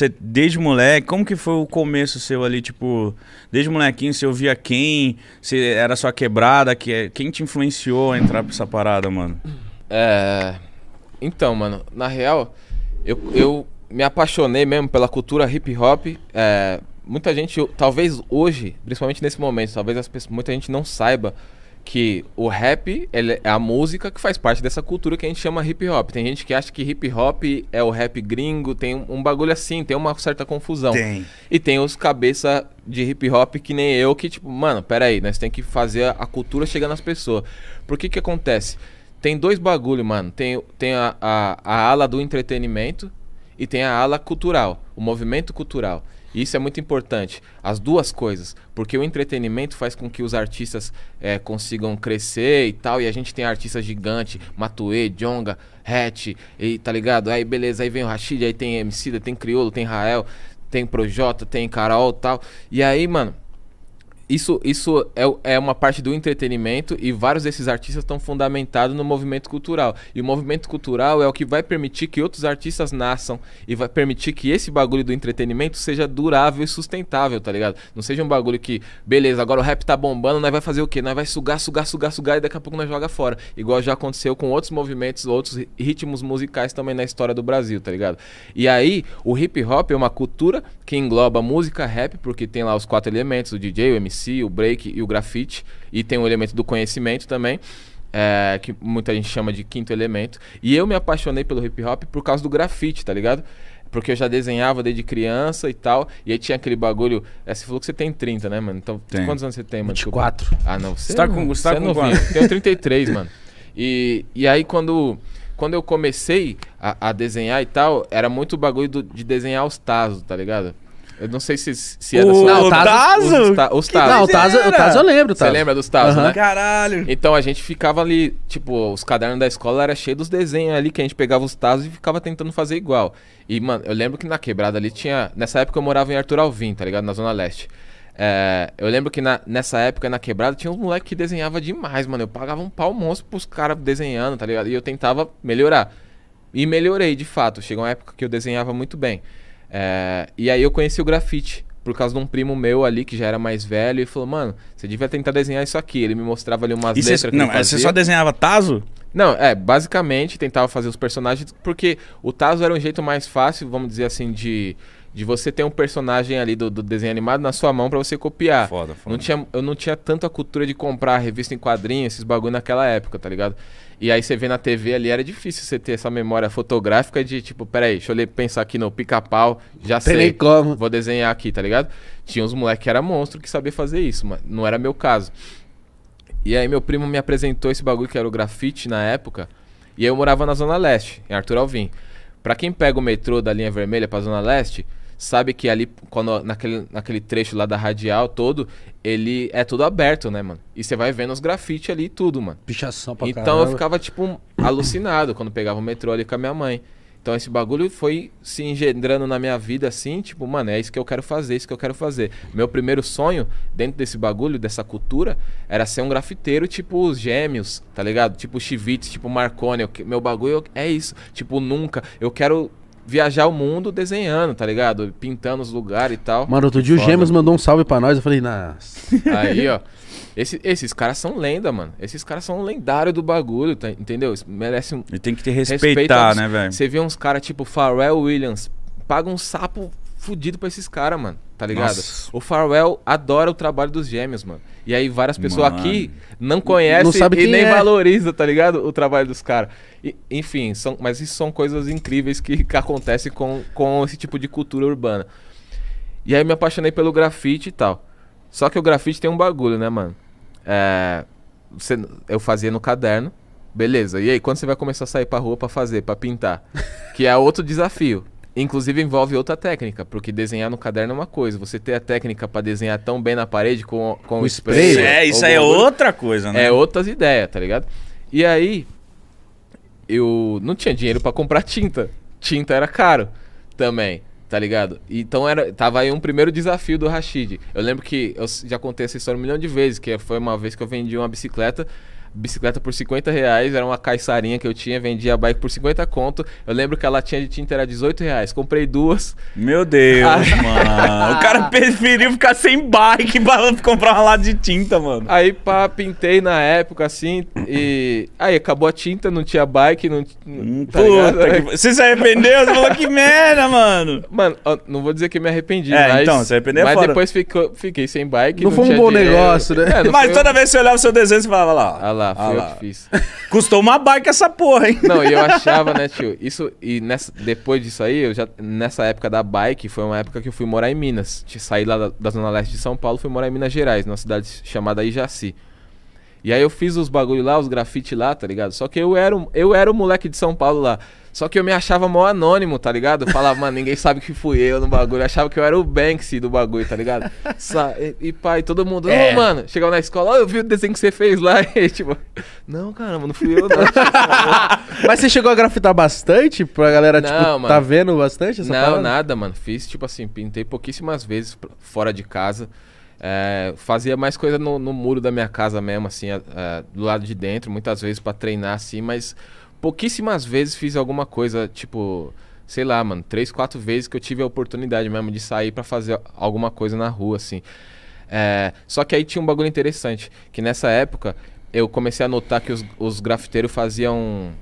Você, desde moleque, como que foi o começo seu ali, tipo, desde molequinho você ouvia quem? Você era sua quebrada? Que, é, quem te influenciou a entrar pra essa parada, mano? É. Então, mano, na real, eu, eu me apaixonei mesmo pela cultura hip hop. É, muita gente, talvez hoje, principalmente nesse momento, talvez as pessoas, muita gente não saiba que o rap é a música que faz parte dessa cultura que a gente chama hip hop. Tem gente que acha que hip hop é o rap gringo, tem um bagulho assim, tem uma certa confusão. Tem. E tem os cabeça de hip hop que nem eu, que tipo, mano, peraí, nós tem que fazer a cultura chegar nas pessoas. Por que que acontece? Tem dois bagulho, mano. Tem, tem a, a, a ala do entretenimento e tem a ala cultural, o movimento cultural. Isso é muito importante. As duas coisas. Porque o entretenimento faz com que os artistas é, consigam crescer e tal. E a gente tem artistas gigante, Matue, Jonga, Hatch, e tá ligado? Aí beleza, aí vem o Rashid, aí tem MC, tem Criolo, tem Rael, tem Projota, tem Carol e tal. E aí, mano, isso, isso é, é uma parte do entretenimento e vários desses artistas estão fundamentados no movimento cultural. E o movimento cultural é o que vai permitir que outros artistas nasçam e vai permitir que esse bagulho do entretenimento seja durável e sustentável, tá ligado? Não seja um bagulho que, beleza, agora o rap tá bombando, nós vai fazer o quê? Nós vai sugar, sugar, sugar, sugar e daqui a pouco nós joga fora. Igual já aconteceu com outros movimentos, outros ritmos musicais também na história do Brasil, tá ligado? E aí, o hip hop é uma cultura que engloba música, rap, porque tem lá os quatro elementos, o DJ, o MC, o break e o grafite. E tem o um elemento do conhecimento também. É, que muita gente chama de quinto elemento. E eu me apaixonei pelo hip hop por causa do grafite, tá ligado? Porque eu já desenhava desde criança e tal. E aí tinha aquele bagulho. É, você falou que você tem 30, né, mano? Então, tem. quantos anos você tem, mano? 24. Ah, não. Você, tá com, é você tá é com quanto? Tenho 33, mano. E, e aí, quando, quando eu comecei a, a desenhar e tal, era muito bagulho do, de desenhar os tazos, tá ligado? Eu não sei se, se era Não, o Tazo? Os, os, Tazo. Não, o Tazo, o Tazo eu lembro, tá Você lembra dos Tazo, uhum. né? Caralho. Então a gente ficava ali, tipo, os cadernos da escola era cheio dos desenhos ali, que a gente pegava os Tazos e ficava tentando fazer igual. E, mano, eu lembro que na quebrada ali tinha... Nessa época eu morava em Arthur Alvim, tá ligado? Na Zona Leste. É, eu lembro que na, nessa época, na quebrada, tinha uns moleques que desenhava demais, mano. Eu pagava um pau monstro pros caras desenhando, tá ligado? E eu tentava melhorar. E melhorei, de fato. Chegou uma época que eu desenhava muito bem. É, e aí eu conheci o grafite por causa de um primo meu ali que já era mais velho e falou: "Mano, você devia tentar desenhar isso aqui". Ele me mostrava ali umas e letras cê, Não, é, você só desenhava Tazo? Não, é, basicamente tentava fazer os personagens porque o Tazo era um jeito mais fácil, vamos dizer assim, de de você ter um personagem ali do, do desenho animado na sua mão para você copiar. Foda, foda. Não tinha, eu não tinha tanto a cultura de comprar revista em quadrinhos, esses bagulho naquela época, tá ligado? E aí você vê na TV ali, era difícil você ter essa memória fotográfica de tipo, peraí, deixa eu pensar aqui no pica-pau, já Tem sei, como. vou desenhar aqui, tá ligado? Tinha uns moleque que era monstro que sabia fazer isso, mas não era meu caso. E aí meu primo me apresentou esse bagulho que era o grafite na época, e eu morava na Zona Leste, em Arthur Alvim. Pra quem pega o metrô da linha vermelha pra Zona Leste, sabe que ali, quando, naquele, naquele trecho lá da radial todo, ele é tudo aberto, né, mano? E você vai vendo os grafites ali e tudo, mano. Pichação pra Então caramba. eu ficava, tipo, alucinado quando pegava o metrô ali com a minha mãe. Então esse bagulho foi se engendrando na minha vida assim, tipo, mano, é isso que eu quero fazer, é isso que eu quero fazer. Meu primeiro sonho dentro desse bagulho, dessa cultura, era ser um grafiteiro tipo os gêmeos, tá ligado? Tipo Chivitz, tipo Marconi, eu, meu bagulho é isso. Tipo, nunca, eu quero viajar o mundo desenhando, tá ligado? Pintando os lugares e tal. Mano, outro dia o Gêmeos mandou um salve pra nós. Eu falei, nossa. Aí, ó. Esse, esses caras são lenda, mano. Esses caras são lendários do bagulho, tá, entendeu? Merece um. E tem que ter respeitar, respeito, né, velho? Você vê uns caras tipo Pharrell Williams, paga um sapo fudido pra esses caras, mano. Tá ligado? Nossa. O Farwell adora o trabalho dos gêmeos, mano. E aí várias pessoas mano. aqui não conhecem não sabe e nem é. tá ligado? O trabalho dos caras. Enfim, são, mas isso são coisas incríveis que, que acontecem com, com esse tipo de cultura urbana. E aí me apaixonei pelo grafite e tal. Só que o grafite tem um bagulho, né, mano? É, você, eu fazia no caderno, beleza. E aí, quando você vai começar a sair pra rua pra fazer, pra pintar? que é outro desafio. Inclusive envolve outra técnica, porque desenhar no caderno é uma coisa. Você ter a técnica para desenhar tão bem na parede com, com o, spray. spray né? é, isso aí é outra coisa, né? É outras ideias, tá ligado? E aí, eu não tinha dinheiro para comprar tinta. Tinta era caro também, tá ligado? Então era, tava aí um primeiro desafio do Rashid. Eu lembro que eu já contei essa história um milhão de vezes, que foi uma vez que eu vendi uma bicicleta bicicleta por 50 reais, era uma caixarinha que eu tinha, vendia a bike por 50 conto. Eu lembro que ela tinha de tinta era 18 reais. Comprei duas. Meu Deus, aí... mano. o cara preferiu ficar sem bike pra comprar uma lata de tinta, mano. Aí pá, pintei na época, assim, e. Aí acabou a tinta, não tinha bike, não. tá Puta que... Você se arrependeu? Você falou que merda, mano. Mano, não vou dizer que me arrependi, é, mas. Então, se arrependeu Mas fora. depois fiquei sem bike. Não, não foi um bom dinheiro. negócio, né? É, mas foi... toda vez que você olhava o seu desenho, você falava lá lá, fui ah eu que fiz. Custou uma barca essa porra, hein? Não, e eu achava, né, tio? Isso, e nessa, depois disso aí, eu já, nessa época da bike, foi uma época que eu fui morar em Minas. Saí lá da, da Zona Leste de São Paulo, fui morar em Minas Gerais, numa cidade chamada Ijaci. E aí eu fiz os bagulho lá, os grafite lá, tá ligado? Só que eu era, eu era o moleque de São Paulo lá. Só que eu me achava mó anônimo, tá ligado? falava, mano, ninguém sabe que fui eu no bagulho. Eu achava que eu era o Banksy do bagulho, tá ligado? E, e pai, todo mundo, ô, é. oh, mano, chegava na escola, ó, oh, eu vi o desenho que você fez lá. E tipo, não, caramba, não fui eu, não. Mas você chegou a grafitar bastante pra galera, não, tipo, tá mano, tá vendo bastante essa Não, parada? nada, mano. Fiz, tipo assim, pintei pouquíssimas vezes fora de casa. É, fazia mais coisa no, no, muro da minha casa mesmo, assim, eh, eh, do lado de dentro, muitas vezes para treinar, assim, mas pouquíssimas vezes fiz alguma coisa, tipo, sei lá, mano, três, quatro vezes que eu tive a oportunidade mesmo de sair para fazer alguma coisa na rua, assim. É, só que aí tinha um bagulho interessante, que nessa época eu comecei a notar que os, os grafiteiros faziam.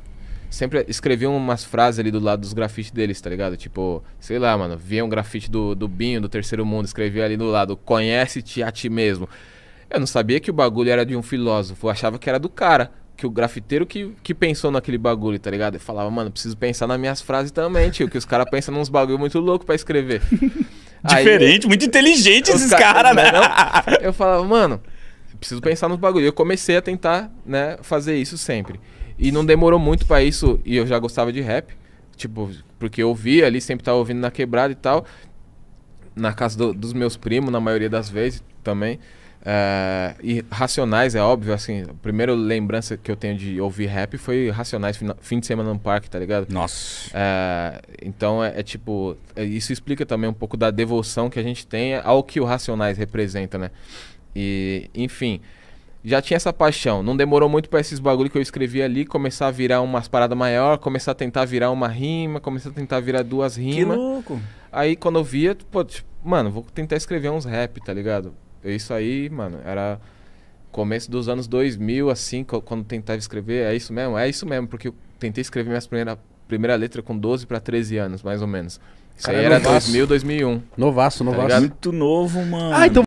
Sempre escreviam umas frases ali do lado dos grafites deles, tá ligado? Tipo, sei lá, mano, via um grafite do, do Binho, do Terceiro Mundo, escrevia ali do lado, conhece-te a ti mesmo. Eu não sabia que o bagulho era de um filósofo, achava que era do cara que o grafiteiro que, que pensou naquele bagulho, tá ligado? Eu falava, mano, preciso pensar nas minhas frases também, tio, que os caras pensam nos bagulho muito louco para escrever. Diferente, Aí, muito inteligente esses caras, cara, né? Não, eu falava, mano, preciso pensar nos bagulho. Eu comecei a tentar, né, fazer isso sempre. E não demorou muito para isso, e eu já gostava de rap, tipo, porque eu ouvia ali, sempre tava ouvindo na quebrada e tal. Na casa do, dos meus primos, na maioria das vezes também. Uh, e Racionais, é óbvio, assim, a primeira lembrança que eu tenho de ouvir rap foi Racionais fim de semana no parque, tá ligado? Nossa. Uh, então é, é, tipo. É, isso explica também um pouco da devoção que a gente tem ao que o Racionais representa, né? E, enfim. Já tinha essa paixão, não demorou muito para esses bagulho que eu escrevi ali começar a virar umas paradas maior, começar a tentar virar uma rima, começar a tentar virar duas rimas. Que louco! Aí quando eu via, pô, tipo, mano, vou tentar escrever uns rap, tá ligado? É isso aí, mano, era começo dos anos 2000, assim, quando tentava escrever. É isso mesmo? É isso mesmo, porque eu tentei escrever minha primeira, primeira letra com 12 para 13 anos, mais ou menos. Isso Cara, aí era novaço. 2000, 2001. Novaço, novaço. Tá Muito novo, mano. Ah, então